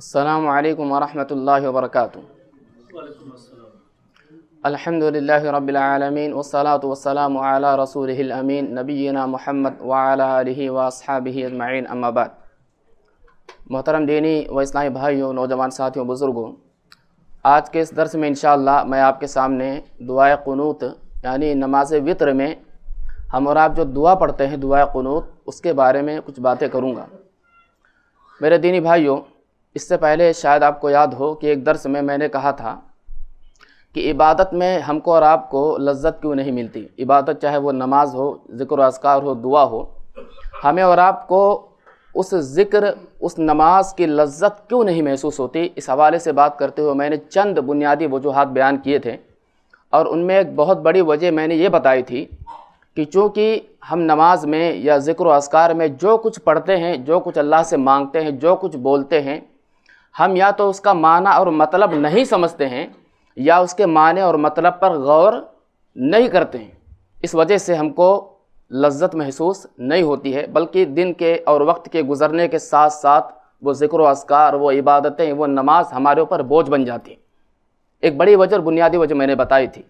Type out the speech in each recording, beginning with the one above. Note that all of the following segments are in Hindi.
अस्सलाम वालेकुम वरहमतुल्लाहि वबरकातुहू अल्हम्दुलिल्लाहि रब्बिल आलमीन वस्सलातु वस्सलामु अला रसूलिहिल अमीन नबीना मोहम्मद व अला आलिहि व अस्हाबिहि अजमईन अम्मा बाद मोहतरम दीनी व इस्लामी भाइयों नौजवान साथियों बुज़ुर्गों आज के इस दर्स में इंशाल्लाह मैं आपके सामने दुआ क़नूत यानी नमाज वितर में हम और आप जो दुआ पढ़ते हैं दुआ क़नूत उसके बारे में कुछ बातें करूँगा मेरे दीनी भाइयों इससे पहले शायद आपको याद हो कि एक दरस में मैंने कहा था कि इबादत में हमको और आपको लज्जत क्यों नहीं मिलती इबादत चाहे वो नमाज हो ज़िक्र असकार हो दुआ हो हमें और आपको उस ज़िक्र उस नमाज की लज्जत क्यों नहीं महसूस होती इस हवाले से बात करते हुए मैंने चंद बुनियादी वजूहत बयान किए थे और उनमें एक बहुत बड़ी वजह मैंने ये बताई थी कि चूँकि हम नमाज में या ज़िक्र असकार में जो कुछ पढ़ते हैं जो कुछ अल्लाह से मांगते हैं जो कुछ बोलते हैं हम या तो उसका माना और मतलब नहीं समझते हैं या उसके माने और मतलब पर गौर नहीं करते हैं इस वजह से हमको लज्जत महसूस नहीं होती है बल्कि दिन के और वक्त के गुजरने के साथ साथ वो ज़िक्र असकार वो इबादतें वो नमाज हमारे ऊपर बोझ बन जाती एक बड़ी वजह बुनियादी वजह मैंने बताई थी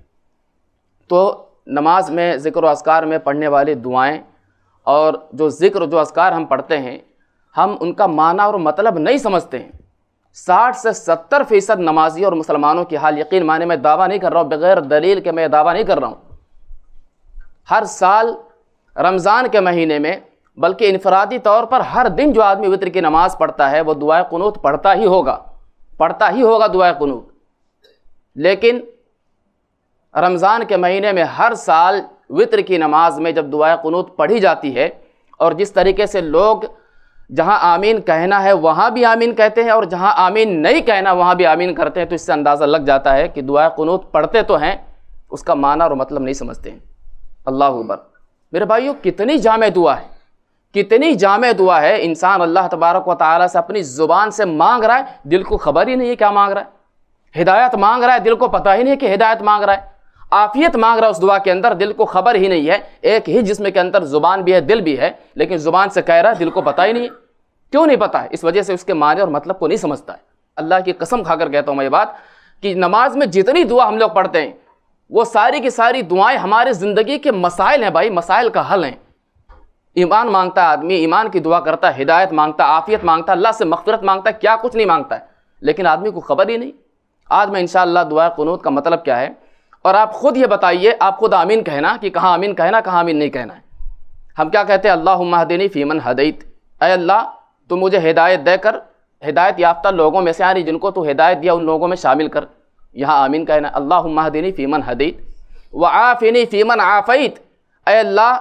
तो नमाज में ज़िक्र असकार में पढ़ने वाली दुआएं और जो ज़िक्र जो असकार हम पढ़ते हैं हम उनका माना और मतलब नहीं समझते हैं साठ से सत्तर फ़ीसद नमाजी और मुसलमानों की हाल यकीन माने मैं दावा नहीं कर रहा हूँ बग़ैर दलील के मैं दावा नहीं कर रहा हूँ हर साल रमज़ान के महीने में बल्कि इनफरादी तौर पर हर दिन जो आदमी वितर की नमाज़ पढ़ता है वो दुआ क़नूत पढ़ता ही होगा पढ़ता ही होगा दुआ क़नूत लेकिन रमज़ान के महीने में हर साल वितर की नमाज में जब दुआ क़नूत पढ़ी जाती है और जिस तरीके से लोग जहां आमीन कहना है वहां भी आमीन कहते हैं और जहां आमीन नहीं कहना वहां भी आमीन करते हैं तो इससे अंदाज़ा लग जाता है कि दुआ क़नूत पढ़ते तो हैं उसका माना और मतलब नहीं समझते हैं अल्लाह अकबर मेरे भाइयों कितनी जाम दुआ है कितनी जाम दुआ है इंसान अल्लाह तबारक व ताली से अपनी ज़ुबान से मांग रहा है दिल को खबर ही नहीं है क्या मांग रहा है हिदायत मांग रहा है दिल को पता ही नहीं है कि हिदायत मांग रहा है आफियत मांग रहा है उस दुआ के अंदर दिल को खबर ही नहीं है एक ही जिसम के अंदर ज़ुबान भी है दिल भी है लेकिन ज़ुबान से कह रहा है दिल को पता ही नहीं है क्यों नहीं पता है इस वजह से उसके माने और मतलब को नहीं समझता है अल्लाह की कसम खाकर कहता हूँ मैं ये बात कि नमाज में जितनी दुआ हम लोग पढ़ते हैं वो सारी की सारी दुआएं हमारे ज़िंदगी के मसाइल हैं भाई मसाइल का हल हैं ईमान मांगता है आदमी ईमान की दुआ करता है हिदायत मांगता आफ़ियत मांगता अल्लाह से मफ़रत मांगता है क्या कुछ नहीं मांगता है लेकिन आदमी को खबर ही नहीं आज मैं इन दुआ क़नूत का मतलब क्या है और आप ख़ुद ये बताइए आप खुद आमीन कहना कि कहाँ आमीन कहना कहाँ आमीन नहीं कहना है हम क्या कहते हैं अल्लाह महदिनी फ़ीमन हदैत अल्लाह तो मुझे हिदायत देकर हिदायत याफ्ता लोगों में से आ रही जिनको तो हिदायत दिया उन लोगों में शामिल कर यहाँ आमीन कहना अल्लाह महदीनी फ़ीमन हदीत व आफ़िनी फ़ीमन आफ़ीत अल्लाह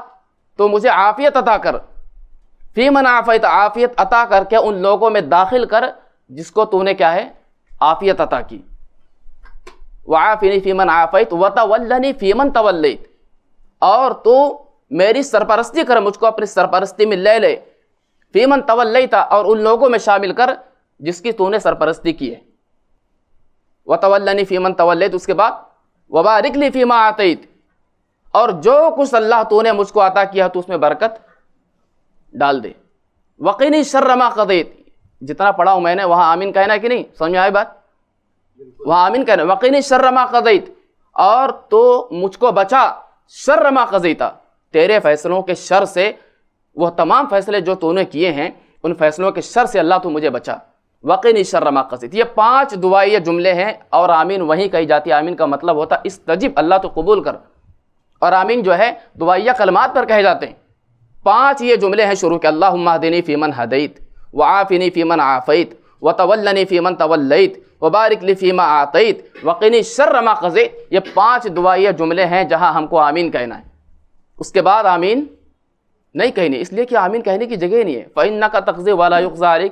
तो मुझे आफ़ियत अता कर फ़ीमन आफ़ीत आफ़ियत अता करके उन लोगों में दाखिल कर जिसको तूने क्या है आफ़ियत अता की व आफ़िनी फ़ीमन आफ़ीत व तवल्लनी फ़ीमन तवल्लित और तू मेरी सरपरस्ती कर मुझको अपनी सरपरस्ती में ले ले फीमन तवल्लई था और उन लोगों में शामिल कर जिसकी तूने सरपरस्ती की है व तवल्लनी फीमन तो उसके बाद वबारिकली फीमा आतीत और जो कुछ अल्लाह तूने मुझको अता किया तो उसमें बरकत डाल दे वकीनी शर्रमा कदीत जितना पढ़ा हूँ मैंने वहाँ आमीन कहना कि नहीं समझ आए बात वहाँ आमीन कहना वकीनी शर्रमा कदीत और तो मुझको बचा शर्रमा कजीता तेरे फैसलों के शर से वह तमाम फैसले जो तूने किए हैं उन फैसलों के शर से अल्लाह तो मुझे बचा वकीन शर्रमा कसित ये पाँच दुआई जुमले हैं और आमीन वहीं कही जाती है आमीन का मतलब होता इस तजिब अल्लाह तो कबूल कर और आमीन जो है दुआया कलमात पर कहे जाते हैं पाँच ये जुमले हैं शुरू के अल्लाह महदिनी फ़ीमन हदैत व आफ़िनी फ़ीमन आफ़ैत व तवलनी फ़ीमन तवल्लैत व बारिकली फ़ीमा आतैत वकीनी शर्रमा कज़े ये पाँच दुआ जुमले हैं जहाँ हमको आमीन कहना है उसके बाद आमीन नहीं कहनी इसलिए कि आमीन कहने की जगह नहीं है फ़ैन्ना का तकज़े वाला युगजारिक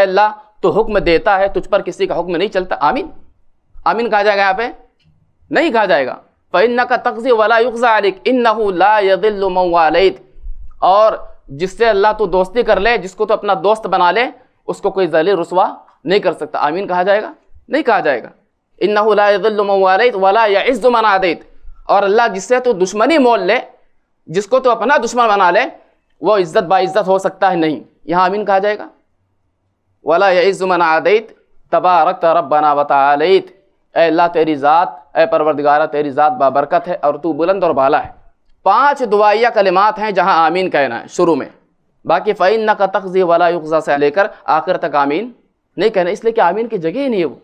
अल्लाह तो हुक्म देता है तुझ पर किसी का हुक्म नहीं चलता आमीन आमीन कहा जाएगा यहाँ पे नहीं कहा जाएगा फ़ैन्ना का तकज़े वाला युगजारिक इन नाद और जिससे अल्लाह तो दोस्ती कर ले जिसको तो अपना दोस्त बना ले उसको कोई जल रसवा नहीं कर सकता आमीन कहा जाएगा नहीं कहा जाएगा इन नदिल्लमत वाला या इज़्ज़ुमनादित और अल्लाह जिससे तो दुश्मनी मोल ले जिसको तो अपना दुश्मन बना ले वो इज्जत बाइज्जत हो सकता है नहीं यहाँ अमीन कहा जाएगा वाला यज़ुमन आदित रक्त रब बना बतात अल्लाह तेरी ज़ात ए परवरदगारा तेरी ज़ात बाबरकत है और तू बुलंद और बाला है पाँच दुआया कलिमात हैं जहाँ आमीन कहना है शुरू में बाकी फ़ैन न का तख्जी वाला युजा से लेकर आखिर तक आमीन नहीं कहना इसलिए कि आमीन की जगह ही नहीं है वो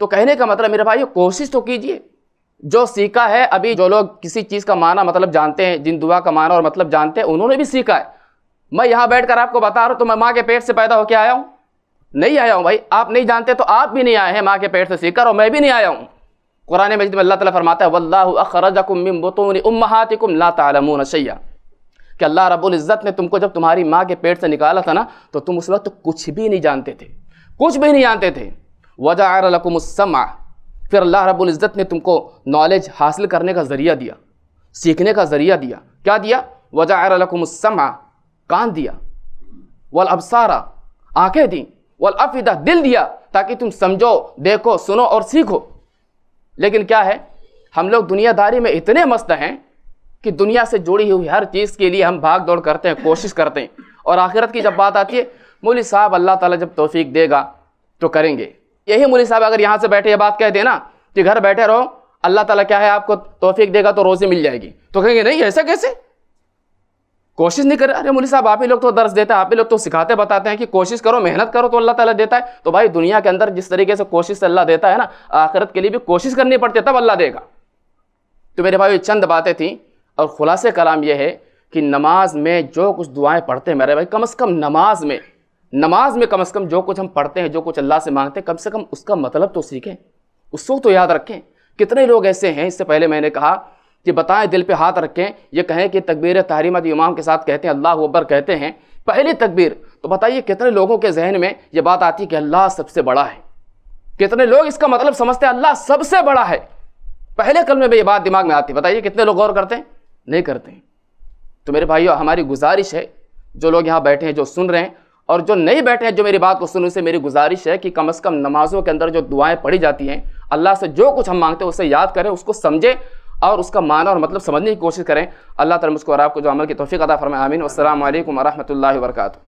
तो कहने का मतलब मेरे भाई कोशिश तो कीजिए जो सीखा है अभी जो लोग किसी चीज़ का माना मतलब जानते हैं जिन दुआ का माना और मतलब जानते हैं उन्होंने भी सीखा है मैं यहाँ बैठ कर आपको बता रहा हूँ तो मैं माँ के पेट से पैदा होकर आया हूँ नहीं आया हूँ भाई आप नहीं जानते तो आप भी नहीं आए हैं माँ के पेट से सीखकर और मैं भी नहीं आया हूँ कुरान मजिद में अल्लाह तरमाता फरमाता है वल्लाखरजकुमबतून उम्मातिकुम ला सैया कि अल्लाह रब्बुल इज़्ज़त ने तुमको जब तुम्हारी माँ के पेट से निकाला था ना तो तुम उस वक्त कुछ भी नहीं जानते थे कुछ भी नहीं जानते थे वजा फिर अल्लाह रब्बुल इज़्ज़त ने तुमको नॉलेज हासिल करने का ज़रिया दिया सीखने का ज़रिया दिया क्या दिया वजाकुमसमा कान दिया वल अबसारा आँखें दी वल अफिदा दिल दिया ताकि तुम समझो देखो सुनो और सीखो लेकिन क्या है हम लोग दुनियादारी में इतने मस्त हैं कि दुनिया से जुड़ी हुई हर चीज़ के लिए हम भाग दौड़ करते हैं कोशिश करते हैं और आखिरत की जब बात आती है मोली साहब अल्लाह ताला जब तोफ़ी देगा तो करेंगे यही मुली साहब अगर यहाँ से बैठे ये बात कह देना कि घर बैठे रहो अल्लाह ताला क्या है आपको तोफीक देगा तो रोज़ी मिल जाएगी तो कहेंगे नहीं ऐसा कैसे कोशिश नहीं कर अरे मुली साहब आप ही लोग तो दर्ज देते हैं आप ही लोग तो सिखाते बताते हैं कि कोशिश करो मेहनत करो तो अल्लाह ताला देता है तो भाई दुनिया के अंदर जिस तरीके से कोशिश से अल्लाह देता है ना आखिरत के लिए भी कोशिश करनी पड़ती है तब अल्लाह देगा तो मेरे भाई चंद बातें थी और ख़ुलासे कलाम यह है कि नमाज में जो कुछ दुआएं पढ़ते हैं मेरे भाई कम अज़ कम नमाज में नमाज में कम से कम जो कुछ हम पढ़ते हैं जो कुछ अल्लाह से मांगते हैं कम से कम उसका मतलब तो सीखें उसको तो याद रखें कितने लोग ऐसे हैं इससे पहले मैंने कहा कि बताएं दिल पे हाथ रखें ये कहें कि तकबीर तहरीमा इमाम के साथ कहते हैं अल्लाह अकबर कहते हैं पहली तकबीर तो बताइए कितने लोगों के जहन में ये बात आती है कि अल्लाह सबसे बड़ा है कितने लोग इसका मतलब समझते हैं अल्लाह सबसे बड़ा है पहले कल में भी ये बात दिमाग में आती है बताइए कितने लोग गौर करते हैं नहीं करते हैं तो मेरे भाइयों हमारी गुजारिश है जो लोग यहाँ बैठे हैं जो सुन रहे हैं और जो नहीं बैठे हैं जो मेरी बात को सुन उनसे मेरी गुजारिश है कि कम अज़ कम नमाज़ों के अंदर जो दुआएं पढ़ी जाती हैं अल्लाह से जो कुछ हम मांगते हैं उसे याद करें उसको समझें और उसका माना और मतलब समझने की कोशिश करें अल्लाह तरह मुझको और आपको जो अमल की तोफ़ी अदा फरमाए आमीन असल वरहमल वर्का